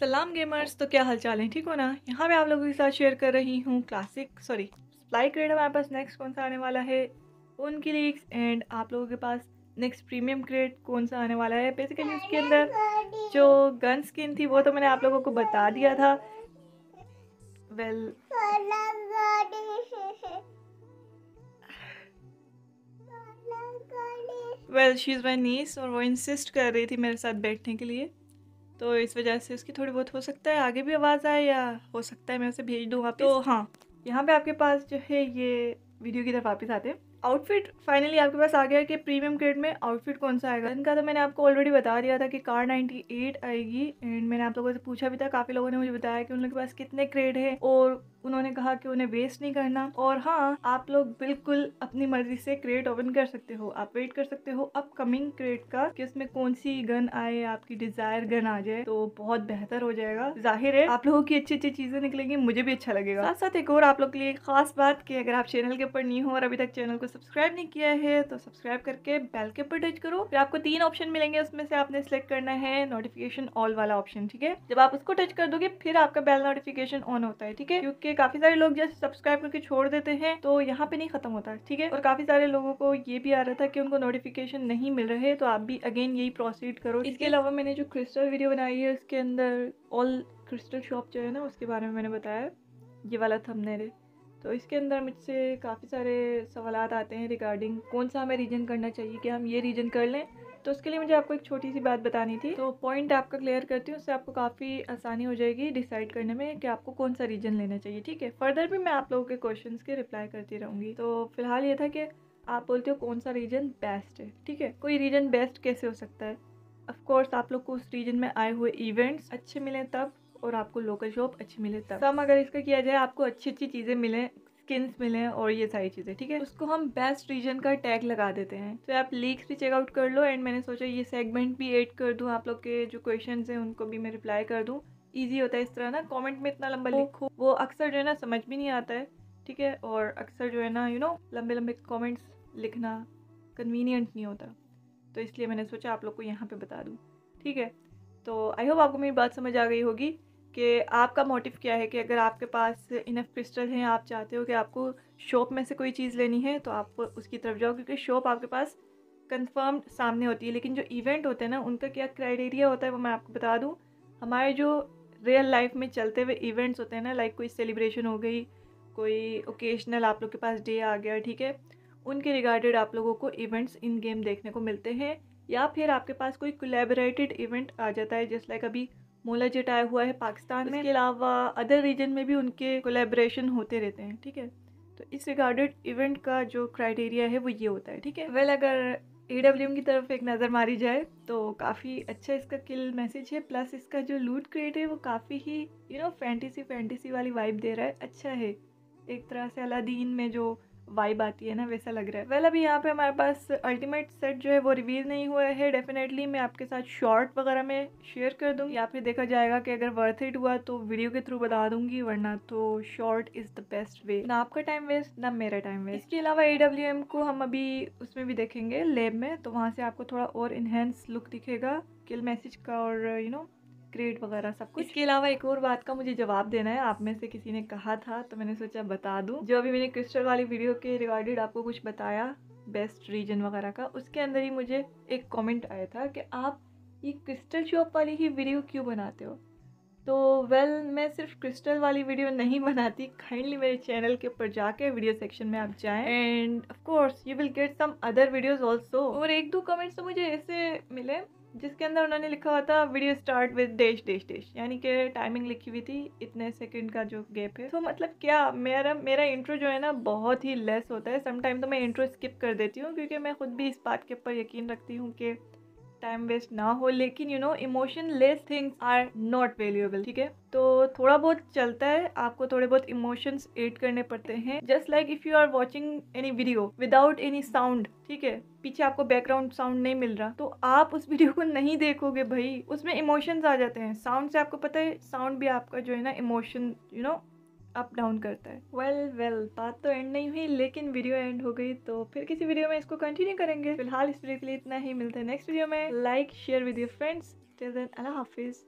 सलाम गेमर्स तो क्या हालचाल है ठीक हो ना यहाँ मैं आप लोगों के साथ शेयर कर रही हूँ क्लासिक सॉरी स्प्लाई ग्रेड हमारे पास नेक्स्ट कौन सा आने वाला है उनकी लीक्स एंड आप लोगों के पास नेक्स्ट प्रीमियम ग्रेड कौन सा आने वाला है बेसिकली उसके अंदर जो गन स्किन थी वो तो मैंने आप लोगों को बता दिया था well well she is my niece और वो इंसिस्ट कर रही थी मेरे साथ बैठने के लिए तो इस वजह से उसकी थोड़ी बहुत हो सकता है आगे भी आवाज़ आए या हो सकता है मैं उसे भेज दूँ वापस तो हाँ यहाँ पे आपके पास जो है ये वीडियो की तरफ वापस आते हैं आउटफिट फाइनली आपके पास आ गया कि प्रीमियम ग्रेड में आउटफिट कौन सा आएगा इनका तो मैंने आपको ऑलरेडी बता दिया था कि कार 98 आएगी एंड मैंने आप लोगों से पूछा भी था काफ़ी लोगों ने मुझे बताया कि उन लोगों के पास कितने ग्रेड है और उन्होंने कहा कि उन्हें वेस्ट नहीं करना और हाँ आप लोग बिल्कुल अपनी मर्जी से क्रेट ओपन कर सकते हो आप वेट कर सकते हो अपकमिंग क्रेट का कि उसमें कौन सी गन आए आपकी डिजायर गन आ जाए तो बहुत बेहतर हो जाएगा जाहिर है आप लोगों की अच्छी अच्छी चीजें निकलेंगी मुझे भी अच्छा लगेगा साथ साथ एक और आप लोग के लिए खास बात की अगर आप चैनल के ऊपर नहीं हो और अभी तक चैनल को सब्सक्राइब नहीं किया है तो सब्सक्राइब करके बेल के ऊपर टच करो फिर आपको तीन ऑप्शन मिलेंगे उसमें से आपने सेलेक्ट करना है नोटिफिकेशन ऑल वाला ऑप्शन ठीक है जब आप उसको टच कर दोगे फिर आपका बेल नोटिफिकेशन ऑन होता है ठीक है क्योंकि काफी सारे लोग जैसे सब्सक्राइब करके छोड़ देते हैं तो यहाँ पे नहीं खत्म होता ठीक है और काफी सारे लोगों को ये भी आ रहा था कि उनको नोटिफिकेशन नहीं मिल रहे तो आप भी अगेन यही प्रोसीड करो इसके अलावा मैंने जो क्रिस्टल वीडियो बनाई है उसके अंदर ऑल क्रिस्टल शॉप जो है ना उसके बारे में मैंने बताया ये वाला थंबनेल है तो इसके अंदर मुझसे काफ़ी सारे सवाल आते हैं रिगार्डिंग कौन सा हमें रीजन करना चाहिए कि हम ये रीजन कर लें तो उसके लिए मुझे आपको एक छोटी सी बात बतानी थी तो पॉइंट आपका क्लियर करती हूँ उससे आपको काफ़ी आसानी हो जाएगी डिसाइड करने में कि आपको कौन सा रीजन लेना चाहिए ठीक है फर्दर भी मैं आप लोगों के क्वेश्चंस के रिप्लाई करती रहूँगी तो फिलहाल ये था कि आप बोलते हो कौन सा रीजन बेस्ट है ठीक है कोई रीजन बेस्ट कैसे हो सकता है ऑफकोर्स आप लोग को उस रीजन में आए हुए इवेंट्स अच्छे मिलें तब और आपको लोकल शॉप अच्छी मिले तब सम अगर इसका किया जाए आपको अच्छी अच्छी चीज़ें मिलें स्किन्स मिले और ये सारी चीज़ें ठीक है उसको हम बेस्ट रीजन का टैग लगा देते हैं तो आप लीक्स भी चेकआउट कर लो एंड मैंने सोचा ये सेगमेंट भी एड कर दूँ आप लोग के जो क्वेश्चन हैं उनको भी मैं रिप्लाई कर दूँ ईजी होता है इस तरह ना कॉमेंट में इतना लंबा लिखो वो अक्सर जो है ना समझ भी नहीं आता है ठीक है और अक्सर जो है ना यू नो लंबे लंबे कॉमेंट्स लिखना कन्वीनियंट नहीं होता तो इसलिए मैंने सोचा आप लोग को यहाँ पे बता दूँ ठीक है तो आई होप आपको मेरी बात समझ आ गई होगी कि आपका मोटिव क्या है कि अगर आपके पास इनफ क्रिस्टल हैं आप चाहते हो कि आपको शॉप में से कोई चीज़ लेनी है तो आप उसकी तरफ जाओ क्योंकि शॉप आपके पास कंफर्म सामने होती है लेकिन जो इवेंट होते हैं ना उनका क्या क्राइटेरिया होता है वो मैं आपको बता दूँ हमारे जो रियल लाइफ में चलते हुए इवेंट्स होते हैं ना लाइक कोई सेलिब्रेशन हो गई कोई ओकेजनल आप लोग के पास डे आ गया ठीक है उनके रिगार्डेड आप लोगों को इवेंट्स इन गेम देखने को मिलते हैं या फिर आपके पास कोई कोलेबरेटेड इवेंट आ जाता है जैसे लाइक अभी मोला जटाया हुआ है पाकिस्तान में इसके अलावा अदर रीजन में भी उनके कोलेब्रेशन होते रहते हैं ठीक है तो इस रिगार्डेड इवेंट का जो क्राइटेरिया है वो ये होता है ठीक है वेल अगर ए डब्ल्यू की तरफ एक नज़र मारी जाए तो काफ़ी अच्छा इसका किल मैसेज है प्लस इसका जो लूट क्रिएट है वो काफ़ी ही यू नो फैंटेसी फैंटेसी वाली वाइब दे रहा है अच्छा है एक तरह से अलादीन में जो वाइब आती है ना वैसा लग रहा है वेल well, अभी यहाँ पे हमारे पास अल्टीमेट सेट जो है वो रिवील नहीं हुआ है डेफिनेटली मैं आपके साथ शॉर्ट वगैरह में शेयर कर दूंगी या फिर देखा जाएगा कि अगर वर्थ इट हुआ तो वीडियो के थ्रू बता दूंगी वरना तो short is the best way ना आपका टाइम वेस्ट ना मेरा टाइम वेस्ट इसके अलावा ए को हम अभी उसमें भी देखेंगे लेब में तो वहाँ से आपको थोड़ा और इनहेंस लुक दिखेगा किल मैसेज का और यू you नो know, क्रेट वगैरह सब कुछ इसके अलावा एक और बात का मुझे जवाब देना है आप में से किसी ने कहा था तो मैंने सोचा बता दूँ जो अभी मैंने क्रिस्टल वाली वीडियो के रिगार्डेड आपको कुछ बताया बेस्ट रीजन वगैरह का उसके अंदर ही मुझे एक कॉमेंट आया था कि आप ये क्रिस्टल शॉप वाली ही वीडियो क्यों बनाते हो तो वेल well, मैं सिर्फ क्रिस्टल वाली वीडियो नहीं बनाती काइंडली मेरे चैनल के ऊपर जाके वीडियो सेक्शन में आप जाएं and of course you will get some other videos also और एक दो कमेंट्स तो मुझे ऐसे मिले जिसके अंदर उन्होंने लिखा हुआ था वीडियो स्टार्ट विद देश देश देश यानी कि टाइमिंग लिखी हुई थी इतने सेकंड का जो गैप है तो मतलब क्या मेरा मेरा इंट्रो जो है ना बहुत ही लेस होता है समटाइम तो मैं इंट्रो स्किप कर देती हूँ क्योंकि मैं खुद भी इस बात के ऊपर यकीन रखती हूँ कि टाइम वेस्ट ना हो लेकिन you know emotionless things are not valuable ठीक है तो थोड़ा बहुत चलता है आपको थोड़े बहुत इमोशंस एड करने पड़ते हैं just like if you are watching any video without any sound ठीक है पीछे आपको बैकग्राउंड साउंड नहीं मिल रहा तो आप उस वीडियो को नहीं देखोगे भाई उसमें इमोशंस आ जाते हैं साउंड से आपको पता है साउंड भी आपका जो है ना emotion you know up down करता है वेल वेल बात तो एंड नहीं हुई लेकिन वीडियो एंड हो गई तो फिर किसी वीडियो में इसको कंटिन्यू करेंगे फिलहाल इस वीडियो के लिए इतना ही मिलता है नेक्स्ट वीडियो में like share with your friends till then अल्लाह हाफिज़